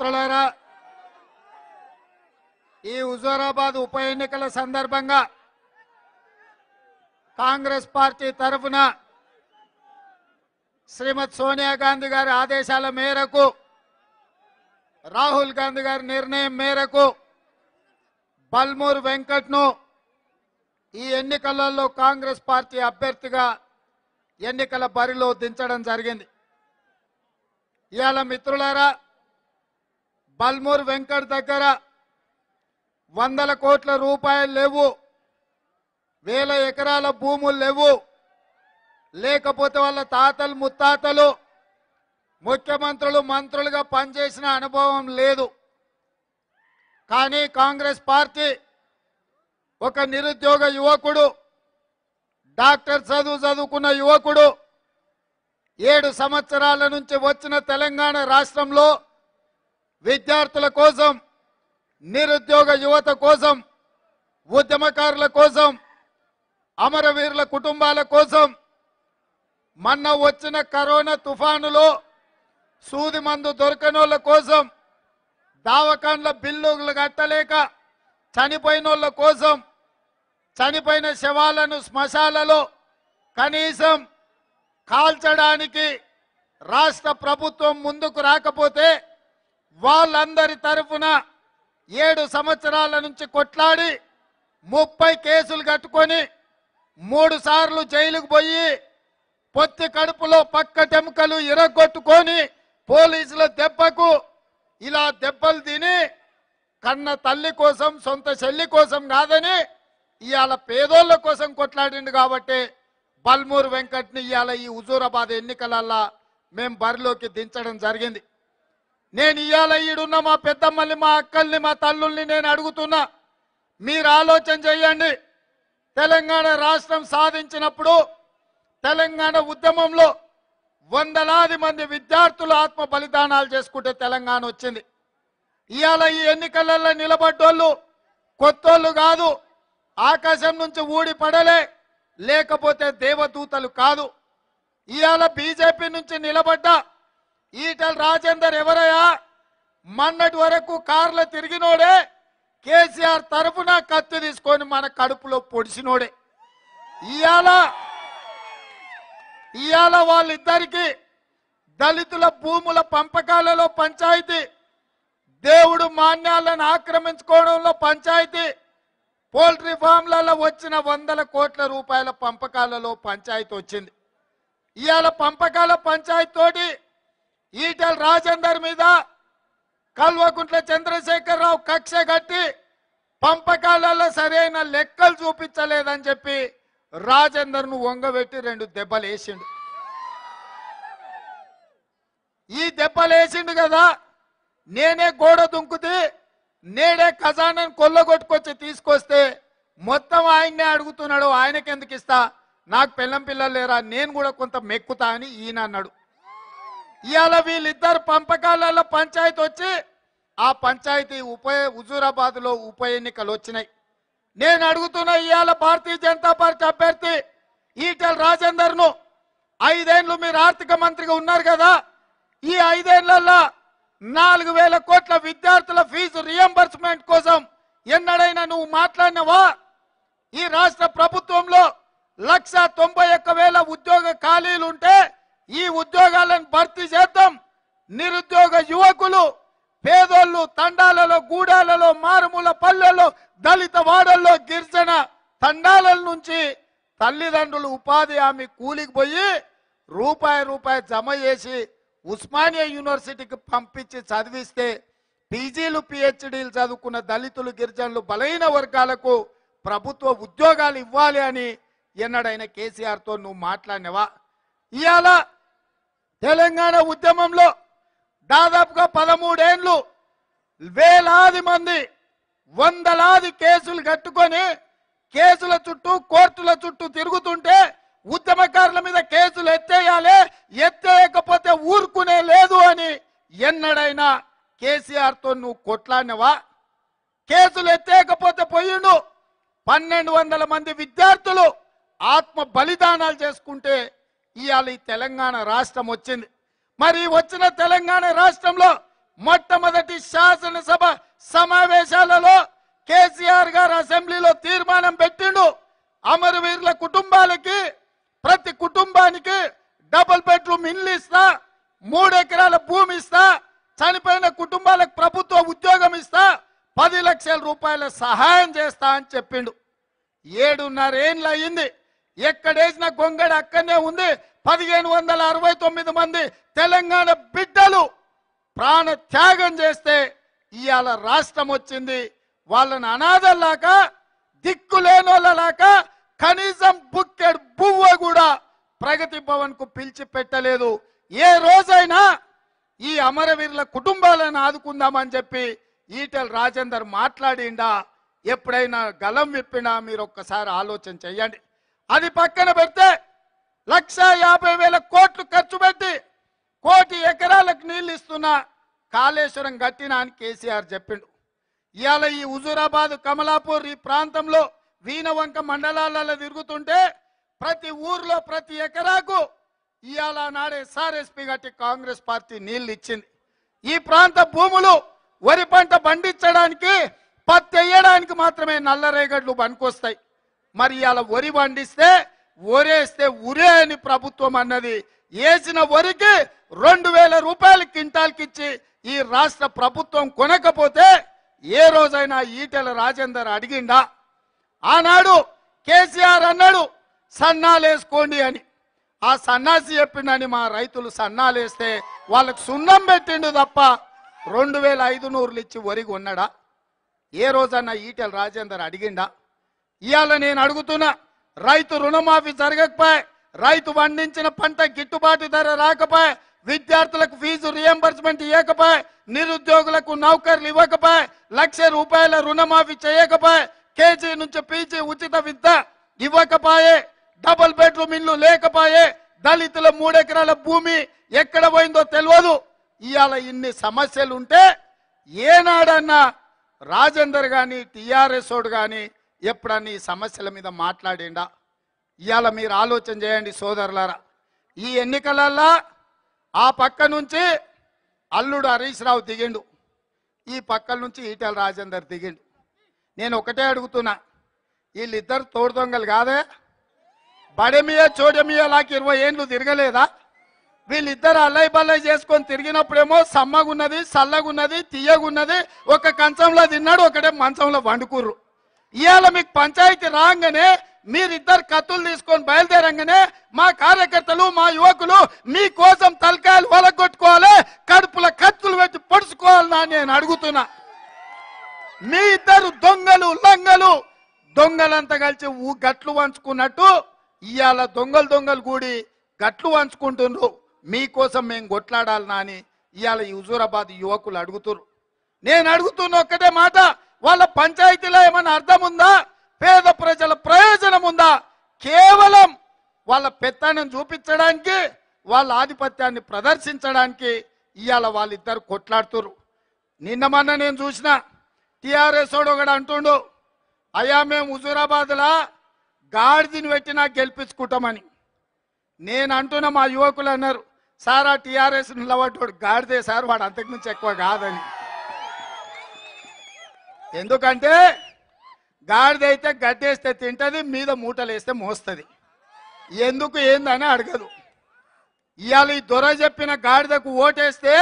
మిత్రులారా ఈ హుజూరాబాద్ ఉప ఎన్నికల సందర్భంగా కాంగ్రెస్ పార్టీ తరఫున శ్రీమతి సోనియా గాంధీ గారి ఆదేశాల మేరకు రాహుల్ గాంధీ గారి నిర్ణయం మేరకు బల్మూర్ వెంకట్ను ఈ ఎన్నికలలో కాంగ్రెస్ పార్టీ అభ్యర్థిగా ఎన్నికల బరిలో దించడం జరిగింది ఇవాళ మిత్రులారా పల్మూర్ వెంకట్ దగ్గర వందల కోట్ల రూపాయలు లేవు వేల ఎకరాల భూములు లేవు లేకపోతే వాళ్ళ తాతలు ముత్తాతలు ముఖ్యమంత్రులు మంత్రులుగా పనిచేసిన అనుభవం లేదు కానీ కాంగ్రెస్ పార్టీ ఒక నిరుద్యోగ యువకుడు డాక్టర్ చదువు చదువుకున్న యువకుడు ఏడు సంవత్సరాల నుంచి వచ్చిన తెలంగాణ రాష్ట్రంలో విద్యార్థుల కోసం నిరుద్యోగ యువత కోసం ఉద్యమకారుల కోసం అమరవీరుల కుటుంబాల కోసం మొన్న వచ్చిన కరోనా తుఫానులో సూది మందు దొరకనోళ్ళ కోసం దావకాన్ల బిల్లులు కట్టలేక చనిపోయిన కోసం చనిపోయిన శవాలను శ్మశాలలో కనీసం కాల్చడానికి రాష్ట్ర ప్రభుత్వం ముందుకు రాకపోతే వాళ్ళందరి తరఫున ఏడు సంవత్సరాల నుంచి కొట్లాడి ముప్పై కేసులు కట్టుకొని మూడు సార్లు జైలుకు పోయి పొత్తి కడుపులో పక్క టెముకలు ఇరగొట్టుకొని పోలీసుల దెబ్బకు ఇలా దెబ్బలు తిని కన్న తల్లి కోసం సొంత చెల్లి కోసం కాదని ఇవాళ పేదోళ్ళ కోసం కొట్లాడిండు కాబట్టి బల్మూరు వెంకట్ని ఇవాళ ఈ హుజూరాబాద్ ఎన్నికలల్లా మేం బరిలోకి దించడం జరిగింది నేను ఇవాళ ఈడున్న మా పెద్దమ్మల్ని మా అక్కల్ని మా తల్లుల్ని నేను అడుగుతున్నా మీరు ఆలోచన చేయండి తెలంగాణ రాష్ట్రం సాధించినప్పుడు తెలంగాణ ఉద్యమంలో వందలాది మంది విద్యార్థులు ఆత్మ బలిదానాలు చేసుకుంటే తెలంగాణ వచ్చింది ఇవాళ ఈ ఎన్నికలలో నిలబడ్డోళ్ళు కొత్తోళ్ళు కాదు ఆకాశం నుంచి ఊడి లేకపోతే దేవదూతలు కాదు ఇవాళ బీజేపీ నుంచి నిలబడ్డ ఈటల రాజేందర్ ఎవరయ్యా మొన్నటి వరకు కార్ల తిరిగినోడే కేసీఆర్ తరఫున కత్తి తీసుకొని మన కడుపులో పొడిచినోడే ఇయాల ఇవాళ వాళ్ళిద్దరికి దళితుల భూముల పంపకాలలో పంచాయతీ దేవుడు మాన్యాలను ఆక్రమించుకోవడంలో పంచాయతీ పోల్ట్రీ ఫామ్లలో వచ్చిన వందల కోట్ల రూపాయల పంపకాలలో పంచాయతీ వచ్చింది ఇవాళ పంపకాల పంచాయతీ తోటి ఈటల రాజేందర్ మీద కల్వకుంట్ల చంద్రశేఖరరావు కక్ష కట్టి పంపకాలలో సరైన లెక్కలు చూపించలేదని చెప్పి ను వంగబెట్టి రెండు దెబ్బలు వేసిండు ఈ దెబ్బలు వేసిండు కదా నేనే గోడ దుంకుతి నేనే ఖజానాను కొల్లగొట్టుకొచ్చి తీసుకొస్తే మొత్తం ఆయన్నే అడుగుతున్నాడు ఆయనకెందుకు ఇస్తా నాకు పెళ్ళం పిల్లలు లేరా నేను కూడా కొంత మెక్కుతా అని ఈయన అన్నాడు ఇవాళ వీళ్ళిద్దరు పంపకాలలో పంచాయతీ వచ్చి ఆ పంచాయతీ ఉప హుజూరాబాద్లో ఉప ఎన్నికలు వచ్చినాయి నేను అడుగుతున్న ఇవాళ భారతీయ జనతా పార్టీ అభ్యర్థి ఈటల రాజేందర్ను ఐదేండ్లు మీరు ఆర్థిక మంత్రిగా ఉన్నారు కదా ఈ ఐదేళ్లలో నాలుగు వేల కోట్ల విద్యార్థుల ఫీజు రియంబర్స్మెంట్ కోసం ఎన్నడైనా నువ్వు మాట్లాడినవా ఈ రాష్ట్ర ప్రభుత్వంలో లక్ష తొంభై ఒక్క వేల ఉద్యోగ ఖాళీలుంటే ఈ ఉద్యోగాలను భర్తీ చేద్దాం నిరుద్యోగ యువకులు పేదోళ్ళు తండాలలో గూడాలలో మారుమూల పల్లెల్లో దళిత వాడల్లో గిరిజన తండాల నుంచి తల్లిదండ్రులు ఉపాధి హామీ కూలికి పోయి రూపాయి రూపాయి జమ చేసి ఉస్మానియా యూనివర్సిటీకి పంపించి చదివిస్తే పీజీలు పిహెచ్డీలు చదువుకున్న దళితులు గిరిజనులు బలైన వర్గాలకు ప్రభుత్వ ఉద్యోగాలు ఇవ్వాలి అని ఎన్నడైనా కేసీఆర్తో నువ్వు మాట్లాడినవా ఇలా తెలంగాణ ఉద్యమంలో దాదాపుగా పదమూడేండ్లు వేలాది మంది వందలాది కేసులు కట్టుకొని కేసుల చుట్టూ కోర్టుల చుట్టూ తిరుగుతుంటే ఉద్యమకారుల మీద కేసులు ఎత్తేయాలి ఎత్తేయకపోతే ఊరుకునే లేదు అని ఎన్నడైనా కేసీఆర్తో నువ్వు కొట్లాడినవా కేసులు ఎత్తేయకపోతే పోయిండు పన్నెండు వందల మంది విద్యార్థులు ఆత్మ బలిదానాలు చేసుకుంటే ఇవాళ ఈ తెలంగాణ రాష్ట్రం వచ్చింది మరి వచ్చిన తెలంగాణ రాష్ట్రంలో మొట్టమొదటి శాసనసభ సమావేశాలలో కేసీఆర్ గారు అసెంబ్లీలో తీర్మానం పెట్టిండు అమరవీరుల కుటుంబాలకి ప్రతి కుటుంబానికి డబుల్ బెడ్రూమ్ ఇల్లు ఇస్తా మూడు ఎకరాల భూమి ఇస్తా చనిపోయిన కుటుంబాలకు ప్రభుత్వ ఉద్యోగం ఇస్తా పది లక్షల రూపాయల సహాయం చేస్తా అని చెప్పిండు ఏండ్లు అయింది ఎక్కడేసిన గొంగడ అక్కడనే ఉంది పదిహేను వందల అరవై తొమ్మిది మంది తెలంగాణ బిడ్డలు ప్రాణ త్యాగం చేస్తే ఇవాళ రాష్ట్రం వచ్చింది వాళ్ళని అనాథల్లాక లేనోళ్ళలాక కనీసం బుక్కెడ్ బువ్వ కూడా ప్రగతి భవన్ కు పిలిచి పెట్టలేదు ఏ రోజైనా ఈ అమరవీరుల కుటుంబాలను ఆదుకుందామని చెప్పి ఈటల రాజేందర్ మాట్లాడిండా ఎప్పుడైనా గలం విప్పినా మీరు ఒక్కసారి ఆలోచన చెయ్యండి అది పక్కన పెడితే లక్ష యాభై వేల కోట్లు ఖర్చు పెట్టి కోటి ఎకరాలకు నీళ్ళు ఇస్తున్న కాళేశ్వరం కట్టినా అని కేసీఆర్ చెప్పిండు ఇవాళ ఈ హుజూరాబాద్ కమలాపూర్ ఈ ప్రాంతంలో వీణవంక మండలాలలో తిరుగుతుంటే ప్రతి ఊర్లో ప్రతి ఎకరాకు ఇవాళ నాడే ఎస్ఆర్ఎస్పి కట్టి కాంగ్రెస్ పార్టీ నీళ్ళు ఇచ్చింది ఈ ప్రాంత భూములు వరి పంట పండించడానికి పత్తి వేయడానికి మాత్రమే నల్లరేగడ్లు పనికొస్తాయి మరి ఇలా వరి పండిస్తే ఒరేస్తే ఉరే అని ప్రభుత్వం అన్నది వేసిన వరికి రెండు వేల రూపాయలు ఇచ్చి ఈ రాష్ట్ర ప్రభుత్వం కొనకపోతే ఏ రోజైనా ఈటెల రాజేందర్ అడిగిండా ఆనాడు కేసీఆర్ అన్నాడు సన్నాలేసుకోండి అని ఆ సన్నాసి చెప్పిండని మా రైతులు సన్నాలేస్తే వాళ్ళకు సున్నం పెట్టిండు తప్ప రెండు వేల ఐదు నూరులు ఇచ్చి వరిగి ఉన్నాడా ఏ రోజన్నా ఈటెల రాజేందర్ అడిగిండా ఇవాళ నేను అడుగుతున్నా రైతు రుణమాఫీ జరగకపోయి రైతు పండించిన పంట గిట్టుబాటు ధర రాకపోయి విద్యార్థులకు ఫీజు రియంబర్స్మెంట్ ఇవ్వకపోయి నిరుద్యోగులకు నౌకర్లు ఇవ్వకపోయి లక్ష రూపాయల రుణమాఫీ చేయకపోయి కేజీ నుంచి పీజీ ఉచిత విద్య ఇవ్వకపోయే డబుల్ బెడ్రూమ్ ఇల్లు లేకపోయే దళితుల మూడెకరాల భూమి ఎక్కడ పోయిందో తెలియదు ఇవాళ ఇన్ని సమస్యలు ఉంటే ఏనాడన్నా రాజేందర్ కానీ టిఆర్ఎస్ ఓడు కానీ ఎప్పుడన్నా ఈ సమస్యల మీద మాట్లాడిండా ఇవాళ మీరు ఆలోచన చేయండి సోదరులారా ఈ ఎన్నికలల్లా ఆ పక్క నుంచి అల్లుడు హరీష్ రావు దిగిండు ఈ పక్కల నుంచి ఈటల రాజేందర్ దిగిండు నేను ఒకటే అడుగుతున్నా వీళ్ళిద్దరు తోడు దొంగలు కాదే బడమియ చోడమియ లాకి ఇరవై ఏండ్లు తిరగలేదా వీళ్ళిద్దరు అల్లై బల్లై చేసుకొని తిరిగినప్పుడేమో సమ్మగున్నది సల్లగున్నది తీయగున్నది ఒక కంచంలో తిన్నాడు ఒకటే మంచంలో వండుకుర్రు ఇవాళ మీకు పంచాయతీ రాగానే మీరిద్దరు కత్తులు తీసుకొని బయలుదేరంగానే మా కార్యకర్తలు మా యువకులు మీకోసం తలకాయలు వలగొట్టుకోవాలి కడుపుల కత్తులు పెట్టి పొడుచుకోవాలన్నా నేను అడుగుతున్నా మీ ఇద్దరు దొంగలు లంగలు దొంగలంతా కలిసి ఊ గట్లు వంచుకున్నట్టు ఇవాళ దొంగలు దొంగలు కూడి గట్లు వంచుకుంటుండ్రు మీకోసం మేము కొట్లాడాలనా అని ఇవాళ హుజూరాబాద్ యువకులు అడుగుతున్నారు నేను అడుగుతున్న ఒక్కటే మాట వాళ్ళ పంచాయతీలో ఏమైనా అర్థం ఉందా పేద ప్రజల ప్రయోజనం ఉందా కేవలం వాళ్ళ పెత్తనం చూపించడానికి వాళ్ళ ఆధిపత్యాన్ని ప్రదర్శించడానికి ఇవాళ వాళ్ళిద్దరు కొట్లాడుతురు నిన్న మొన్న నేను చూసిన టీఆర్ఎస్ వాడు ఒకడు అంటుండు అయ్యా మేము హుజూరాబాద్లా గాడిదిని పెట్టి నాకు గెలిపించుకుంటామని నేను అంటున్న మా యువకులు అన్నారు సారా టిఆర్ఎస్ టీఆర్ఎస్ నిలబడ్డాడు గాడిదే సార్ వాడు అంతకుమించి ఎక్కువ కాదని ఎందుకంటే గాడిదైతే గడ్డేస్తే తింటది మీద మూటలేస్తే మోస్తుంది ఎందుకు ఏందని అడగదు ఇవాళ ఈ దొర చెప్పిన గాడిదకు ఓటేస్తే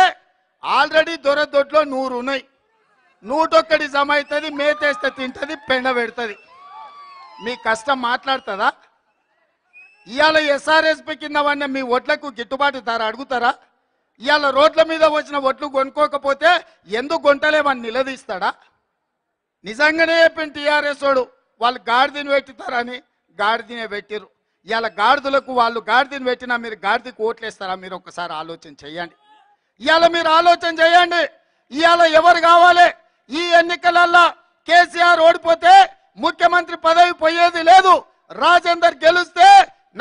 ఆల్రెడీ దొర దొడ్లో నూరు ఉన్నాయి నూటొక్కడి జమ అవుతుంది మేతేస్తే తింటది పెండ పెడుతుంది మీ కష్టం మాట్లాడుతుందా ఇవాళ ఎస్ఆర్ఎస్పి కింద వన్న మీ ఒడ్లకు గిట్టుబాటు ధర అడుగుతారా ఇవాళ రోడ్ల మీద వచ్చిన ఒడ్లు కొనుక్కోకపోతే ఎందుకు కొంటలేమని నిలదీస్తాడా నిజంగానే చెప్పిన టీఆర్ఎస్ వాడు వాళ్ళు గాడిదని పెట్టుతారని గాడిదనే పెట్టిరు ఇవాళ గాడిదలకు వాళ్ళు గాడిదని పెట్టినా మీరు గాడిదకు ఓట్లేస్తారా మీరు ఒకసారి ఆలోచన చేయండి ఇవాళ మీరు ఆలోచన చేయండి ఇవాళ ఎవరు కావాలి ఈ ఎన్నికలల్లో కేసీఆర్ ఓడిపోతే ముఖ్యమంత్రి పదవి పోయేది లేదు రాజేందర్ గెలిస్తే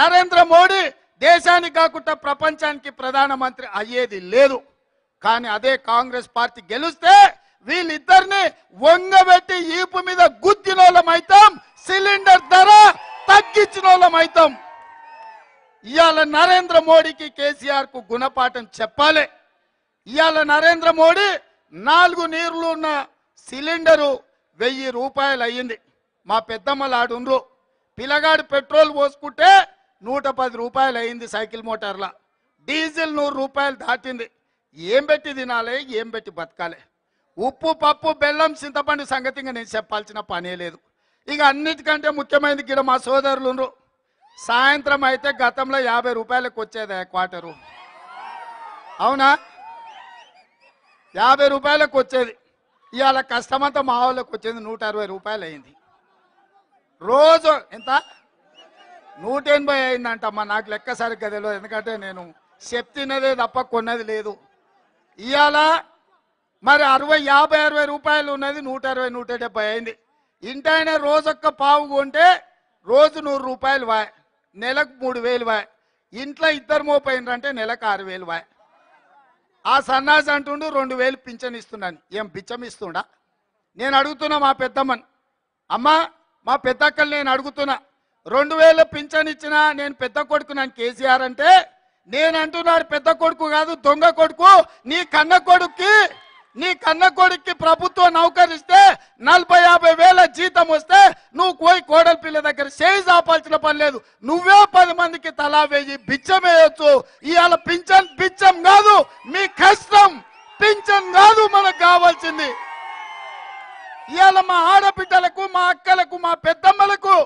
నరేంద్ర మోడీ దేశానికి కాకుండా ప్రపంచానికి ప్రధానమంత్రి అయ్యేది లేదు కానీ అదే కాంగ్రెస్ పార్టీ గెలిస్తే వీళ్ళిద్దరిని వంగబెట్టి ఈపు మీద గుద్దినోళ్ళమైతాం సిలిండర్ ధర తగ్గించినోళ్ళమైతాం ఇవాళ నరేంద్ర మోడీకి కేసీఆర్ కు గుణపాఠం చెప్పాలి ఇవాళ నరేంద్ర మోడీ నాలుగు నీరులు ఉన్న సిలిండరు వెయ్యి రూపాయలు అయ్యింది మా పెద్దమ్మలాడుండ్రు పిల్లగాడు పెట్రోల్ పోసుకుంటే నూట పది రూపాయలు అయింది సైకిల్ మోటార్ల డీజిల్ నూరు రూపాయలు దాటింది ఏం పెట్టి తినాలి ఏం పెట్టి బతకాలి ఉప్పు పప్పు బెల్లం చింతపండు సంగతి ఇంకా నేను చెప్పాల్సిన పనే లేదు ఇక అన్నిటికంటే ముఖ్యమైనది గిడ మా సోదరులు సాయంత్రం అయితే గతంలో యాభై రూపాయలకు వచ్చేది క్వార్టరు అవునా యాభై రూపాయలకు వచ్చేది ఇవాళ కష్టమంతా మా వాళ్ళకి వచ్చేది నూట అరవై రూపాయలు అయింది రోజు ఎంత నూట ఎనభై అయిందంటమ్మా నాకు లెక్క సరిగ్గా తెలియదు ఎందుకంటే నేను చెప్తున్నదే తప్ప కొన్నది లేదు ఇవాళ మరి అరవై యాభై అరవై రూపాయలు ఉన్నది నూట అరవై నూట డెబ్బై అయింది ఇంటైనా రోజొక్క పావు కొంటే రోజు నూరు రూపాయలు వాయ్ నెలకు మూడు వేలు వాయ్ ఇంట్లో ఇద్దరు మోపోయినరంటే నెలకు ఆరు వేలు వాయ్ ఆ సన్నాసి అంటుండు రెండు వేలు పింఛన్ ఇస్తున్నాను ఏం పిచ్చం ఇస్తుండా నేను అడుగుతున్నా మా పెద్దమ్మని అమ్మా మా పెద్దక్కలు నేను అడుగుతున్నా రెండు వేలు పింఛన్ ఇచ్చిన నేను పెద్ద కొడుకు నన్ను కేసీఆర్ అంటే నేను అంటున్నాడు పెద్ద కొడుకు కాదు దొంగ కొడుకు నీ కన్న కొడుక్కి నీ కన్న కొడుక్కి ప్రభుత్వ నౌకరిస్తే నలభై యాభై వేల జీతం వస్తే నువ్వు పోయి కోడలి పిల్ల దగ్గర చేయి చాపాల్సిన పని లేదు నువ్వే పది మందికి తలా వేయి బిచ్చం వేయొచ్చు ఇవాళ పింఛన్ బిచ్చం కాదు మీ కష్టం పింఛన్ కాదు మనకు కావాల్సింది ఇవాళ మా ఆడబిడ్డలకు మా అక్కలకు మా పెద్దమ్మలకు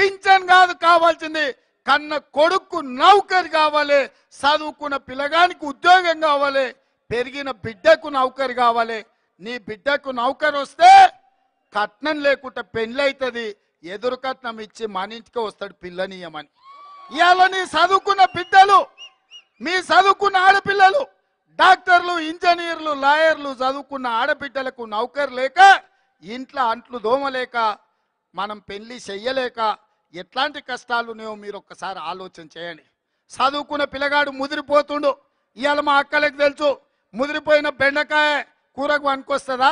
పింఛన్ కాదు కావాల్సింది కన్న కొడుకు నౌకరి కావాలి చదువుకున్న పిల్లగానికి ఉద్యోగం కావాలి పెరిగిన బిడ్డకు నౌకరు కావాలి నీ బిడ్డకు నౌకరు వస్తే కట్నం లేకుండా పెళ్ళి అవుతుంది ఎదురు కట్నం ఇచ్చి మన ఇంటికి వస్తాడు పిల్లనీయమని ఇవాళ నీ చదువుకున్న బిడ్డలు మీ చదువుకున్న ఆడపిల్లలు డాక్టర్లు ఇంజనీర్లు లాయర్లు చదువుకున్న ఆడబిడ్డలకు నౌకరు లేక ఇంట్లో అంట్లు దోమలేక మనం పెళ్లి చెయ్యలేక ఎట్లాంటి కష్టాలు ఉన్నాయో మీరు ఒక్కసారి ఆలోచన చేయండి చదువుకున్న పిల్లగాడు ముదిరిపోతుండు ఇవాళ మా అక్కలకు తెలుసు ముదిరిపోయిన బెండకాయ కూరకు వనుకొస్తుందా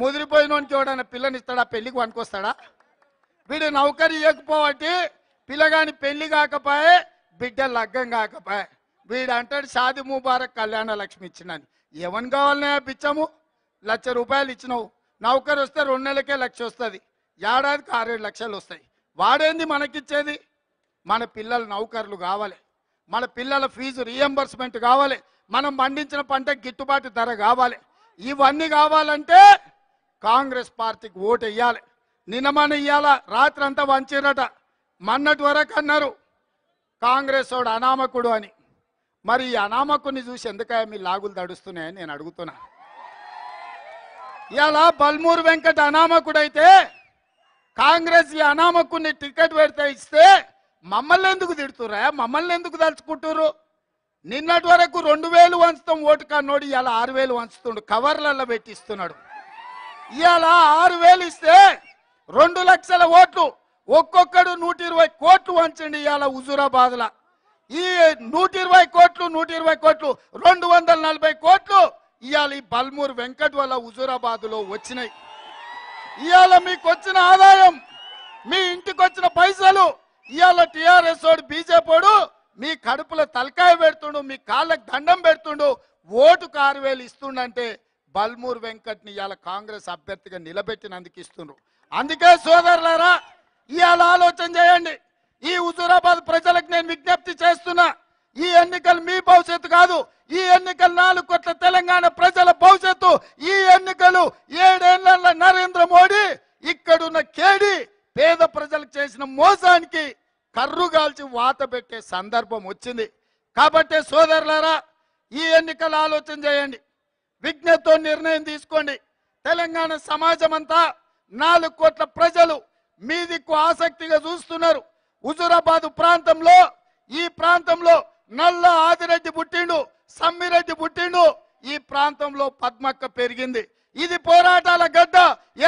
ముదిరిపోయినోనికి ఎవడైనా పిల్లనిస్తాడా పెళ్ళికి వనుకొస్తాడా వీడు నౌకరి ఇవ్వకపోవటి పిల్లగాని పెళ్లి కాకపోయే బిడ్డ లగ్గం కాకపోయే వీడు అంటాడు షాది ముబారక్ కళ్యాణ లక్ష్మి ఇచ్చినని ఎవని కావాలనే పిచ్చాము లక్ష రూపాయలు ఇచ్చినావు నౌకరు వస్తే రెండు నెలలకే లక్ష వస్తుంది ఏడాదికి ఆరేడు లక్షలు వస్తాయి వాడేంది మనకిచ్చేది మన పిల్లల నౌకర్లు కావాలి మన పిల్లల ఫీజు రీఎంబర్స్మెంట్ కావాలి మనం పండించిన పంట గిట్టుబాటు ధర కావాలి ఇవన్నీ కావాలంటే కాంగ్రెస్ పార్టీకి ఓటు వేయాలి నిన్న మన ఇయ్యాల రాత్రి అంతా వంచిరట మన్నటి వరకు అన్నారు కాంగ్రెస్ వాడు అనామకుడు అని మరి ఈ అనామకుడిని చూసి ఎందుకయ్యా మీ లాగులు తడుస్తున్నాయని నేను అడుగుతున్నా ఇలా బల్మూరు వెంకట అనామకుడైతే కాంగ్రెస్ ఈ అనామకుడిని టికెట్ పెడితే ఇస్తే మమ్మల్ని ఎందుకు తిడుతురా మమ్మల్ని ఎందుకు తలుచుకుంటురు నిన్నటి వరకు రెండు వేలు వంచుతాం ఓటు కన్నోడు ఇవాళ ఆరు వేలు వంచుతుండు కవర్లలో పెట్టిస్తున్నాడు ఇవాళ ఆరు వేలు ఇస్తే రెండు లక్షల ఓట్లు ఒక్కొక్కడు నూట ఇరవై కోట్లు వంచండి ఇవాళ హుజూరాబాద్లో ఈ నూట ఇరవై కోట్లు నూట ఇరవై కోట్లు రెండు వందల నలభై కోట్లు ఇవాళ ఈ బల్మూర్ వెంకట్ వల్ల హుజూరాబాద్లో వచ్చినాయి ఇవాళ మీకు వచ్చిన ఆదాయం మీ ఇంటికి వచ్చిన పైసలు ఇవాళ టీఆర్ఎస్ బీజేపీ మీ కడుపులో తలకాయ పెడుతుండు మీ కాళ్ళకు దండం పెడుతుండు ఓటు కారు వేలు ఇస్తుండంటే బల్మూర్ వెంకట్ని ఇవాళ కాంగ్రెస్ అభ్యర్థిగా నిలబెట్టినందుకు ఇస్తుండ్రు అందుకే సోదరులారా ఇవాళ ఆలోచన చేయండి ఈ హుజూరాబాద్ ప్రజలకు నేను విజ్ఞప్తి చేస్తున్నా ఈ ఎన్నికలు మీ భవిష్యత్తు కాదు ఈ ఎన్నికలు నాలుగు కోట్ల తెలంగాణ ప్రజల భవిష్యత్తు ఈ ఎన్నికలు ఏడేళ్ల నరేంద్ర మోడీ ఇక్కడున్న కేడి పేద ప్రజలకు చేసిన మోసానికి కర్రు వాత పెట్టే సందర్భం వచ్చింది కాబట్టి సోదరులారా ఈ ఎన్నికలు ఆలోచన చేయండి విజ్ఞతో నిర్ణయం తీసుకోండి తెలంగాణ సమాజం అంతా నాలుగు కోట్ల ప్రజలు మీ దిక్కు ఆసక్తిగా చూస్తున్నారు హుజురాబాదు ప్రాంతంలో ఈ ప్రాంతంలో నల్ల ఆదిరెడ్డి పుట్టిండు సమ్మిరెడ్డి పుట్టిండు ఈ ప్రాంతంలో పద్మక్క పెరిగింది ఇది పోరాటాల గద్ద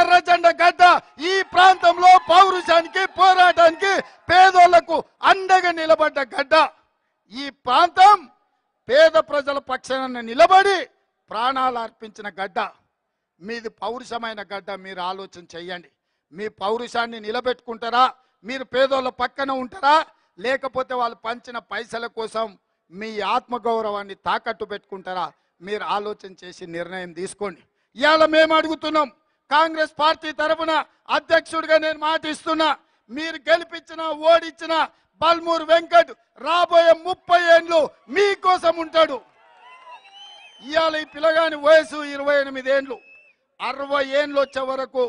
ఎర్రజెండ గద్ద ఈ ప్రాంతంలో పౌరుషానికి పోరాటానికి పేదోళ్లకు అండగా నిలబడ్డ గడ్డ ఈ ప్రాంతం పేద ప్రజల పక్షాన నిలబడి ప్రాణాలు అర్పించిన గడ్డ మీది పౌరుషమైన గడ్డ మీరు ఆలోచన చేయండి మీ పౌరుషాన్ని నిలబెట్టుకుంటారా మీరు పేదోళ్ళ పక్కన ఉంటారా లేకపోతే వాళ్ళు పంచిన పైసల కోసం మీ ఆత్మగౌరవాన్ని తాకట్టు పెట్టుకుంటారా మీరు ఆలోచన చేసి నిర్ణయం తీసుకోండి ఇవాళ మేము అడుగుతున్నాం కాంగ్రెస్ పార్టీ తరఫున అధ్యక్షుడిగా నేను మాటిస్తున్నా మీరు గెలిపించిన ఓడించిన బల్మూర్ వెంకట్ రాబోయే ముప్పై ఏండ్లు మీకోసం ఉంటాడు ఇవాళ ఈ పిల్లగాని వయసు ఇరవై ఎనిమిది ఏండ్లు అరవై ఏండ్లు వచ్చే వరకు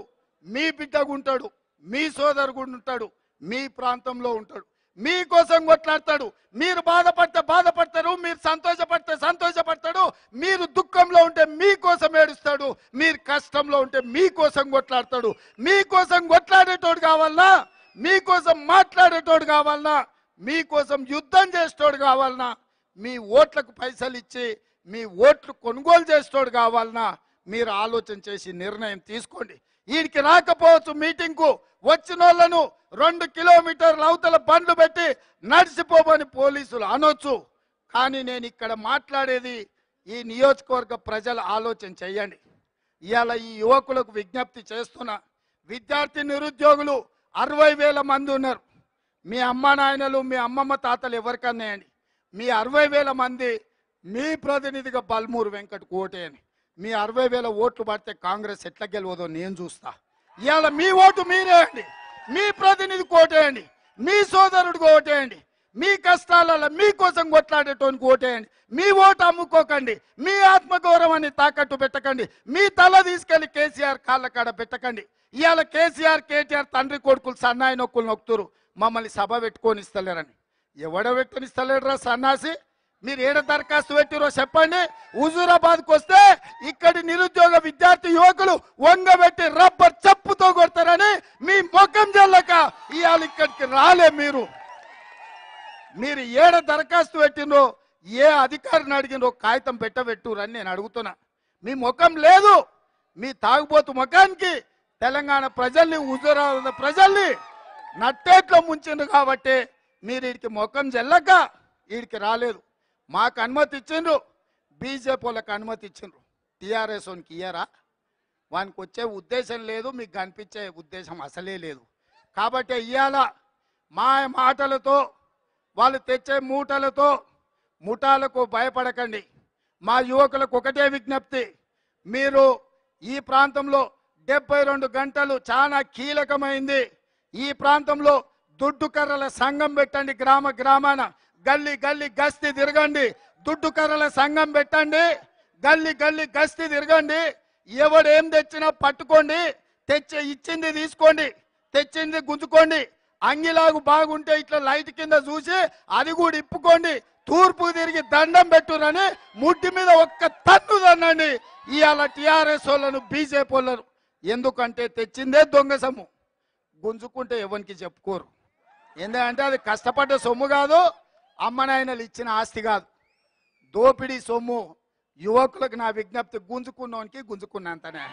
మీ బిడ్డగుంటాడు మీ సోదరుగుంటాడు ఉంటాడు మీ ప్రాంతంలో ఉంటాడు మీకోసం కొట్లాడతాడు మీరు బాధపడితే బాధపడతారు మీరు సంతోషపడితే సంతోషపడతాడు మీరు దుఃఖంలో ఉంటే మీకోసం ఏడుస్తాడు మీరు కష్టంలో ఉంటే మీకోసం కొట్లాడతాడు మీకోసం కొట్లాడేటోడు కావాలనా మీకోసం మాట్లాడేటోడు కావాలనా మీకోసం యుద్ధం చేసేటోడు కావాలనా మీ ఓట్లకు పైసలు ఇచ్చి మీ ఓట్లు కొనుగోలు చేసేటోడు కావాలనా మీరు ఆలోచన చేసి నిర్ణయం తీసుకోండి వీడికి రాకపోవచ్చు మీటింగ్కు వచ్చిన వాళ్ళను రెండు కిలోమీటర్ల అవతల బండ్లు పెట్టి నడిచిపోమని పోలీసులు అనొచ్చు కానీ నేను ఇక్కడ మాట్లాడేది ఈ నియోజకవర్గ ప్రజల ఆలోచన చెయ్యండి ఇవాళ ఈ యువకులకు విజ్ఞప్తి చేస్తున్నా విద్యార్థి నిరుద్యోగులు అరవై వేల మంది ఉన్నారు మీ అమ్మ నాయనలు మీ అమ్మమ్మ తాతలు ఎవరికన్నాయండి మీ అరవై వేల మంది మీ ప్రతినిధిగా బల్మూరు వెంకట కోటే అని మీ అరవై వేల ఓట్లు పడితే కాంగ్రెస్ ఎట్లా గెలవదో నేను చూస్తా ఇవాళ మీ ఓటు మీరేయండి మీ ప్రతినిధి ఓటేయండి మీ సోదరుడు ఓటేయండి మీ కష్టాలలో మీకోసం కొట్లాడేటోనికి ఓటేయండి మీ ఓటు అమ్ముకోకండి మీ ఆత్మగౌరవాన్ని తాకట్టు పెట్టకండి మీ తల తీసుకెళ్లి కేసీఆర్ కాళ్ళ కాడ పెట్టకండి ఇవాళ కేసీఆర్ కేటీఆర్ తండ్రి కొడుకులు సన్నాయి నొక్కులు నొక్కుతురు మమ్మల్ని సభ పెట్టుకొని ఇస్తలేరని ఎవడ పెట్టుకొని ఇస్తలేడురా సన్నాసి మీరు ఏడ దరఖాస్తు పెట్టిరో చెప్పండి కు వస్తే ఇక్కడి నిరుద్యోగ విద్యార్థి యువకులు వంగబెట్టి రబ్బర్ చప్పుతో కొడతారని మీ ముఖం జల్లక ఇవాళ ఇక్కడికి రాలే మీరు మీరు ఏడ దరఖాస్తు పెట్టినో ఏ అధికారిని అడిగినో కాగితం పెట్టబెట్టురని నేను అడుగుతున్నా మీ ముఖం లేదు మీ తాగుబోతు ముఖానికి తెలంగాణ ప్రజల్ని హుజూరాబాద్ ప్రజల్ని నట్టేట్లో ముంచిండు కాబట్టి మీరు వీడికి ముఖం జల్లక వీడికి రాలేదు మాకు అనుమతి ఇచ్చిండ్రు బీజేపీ వాళ్ళకి అనుమతి ఇచ్చిండ్రు టీఆర్ఎస్ వానికి ఇయ్యారా వానికి వచ్చే ఉద్దేశం లేదు మీకు కనిపించే ఉద్దేశం అసలే లేదు కాబట్టి ఇవాళ మా మాటలతో వాళ్ళు తెచ్చే మూటలతో ముఠాలకు భయపడకండి మా యువకులకు ఒకటే విజ్ఞప్తి మీరు ఈ ప్రాంతంలో డెబ్బై రెండు గంటలు చాలా కీలకమైంది ఈ ప్రాంతంలో దుడ్డు కర్రల సంఘం పెట్టండి గ్రామ గ్రామాన గల్లీ గల్లీ గస్తీ తిరగండి దుడ్డు కర్రల సంఘం పెట్టండి గల్లీ గల్లీ గస్తీ తిరగండి ఎవడేం తెచ్చినా పట్టుకోండి తెచ్చి ఇచ్చింది తీసుకోండి తెచ్చింది గుంజుకోండి అంగిలాగు బాగుంటే ఇట్లా లైట్ కింద చూసి అది కూడా ఇప్పుకోండి తూర్పు తిరిగి దండం పెట్టురని ముడ్డి మీద ఒక్క తన్ను దండండి ఇవాళ టీఆర్ఎస్ వాళ్ళను బీజేపీ వాళ్ళను ఎందుకంటే తెచ్చిందే దొంగ సొమ్ము గుంజుకుంటే ఎవరికి చెప్పుకోరు ఎందుకంటే అది కష్టపడ్డ సొమ్ము కాదు అమ్మనాయనలు ఇచ్చిన ఆస్తి కాదు దోపిడీ సొమ్ము యువకులకు నా విజ్ఞప్తి గుంజుకున్నోనికి గుంజుకున్నంతనే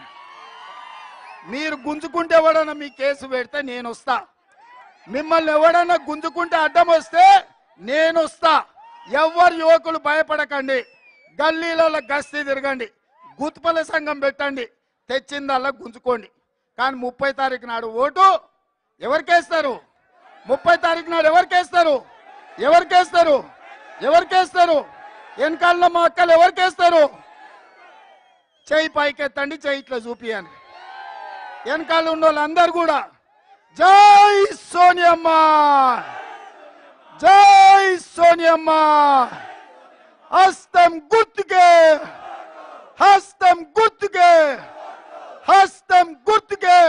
మీరు గుంజుకుంటే ఎవడన్నా మీ కేసు పెడితే నేను వస్తా మిమ్మల్ని ఎవడన్నా గుంజుకుంటే అడ్డం వస్తే నేను వస్తా ఎవరు యువకులు భయపడకండి గల్లీలలో గస్తీ తిరగండి గుత్పల సంఘం పెట్టండి తెచ్చిందల్లా గుంజుకోండి కానీ ముప్పై తారీఖు నాడు ఓటు ఎవరికేస్తారు ముప్పై తారీఖు నాడు ఎవరికేస్తారు ఎవరికేస్తారు ఎవరికేస్తారు వెనకాలలో మా అక్కలు ఎవరికేస్తారు చేయి పైకెత్తండి చేయి ఇట్లా చూపి వెనకాల ఉన్న వాళ్ళందరూ కూడా జై సోనియమ్మ జై సోనియమ్మ హస్తం గుర్తుకే హస్తం గుర్తుకే హస్తం గుర్తుకే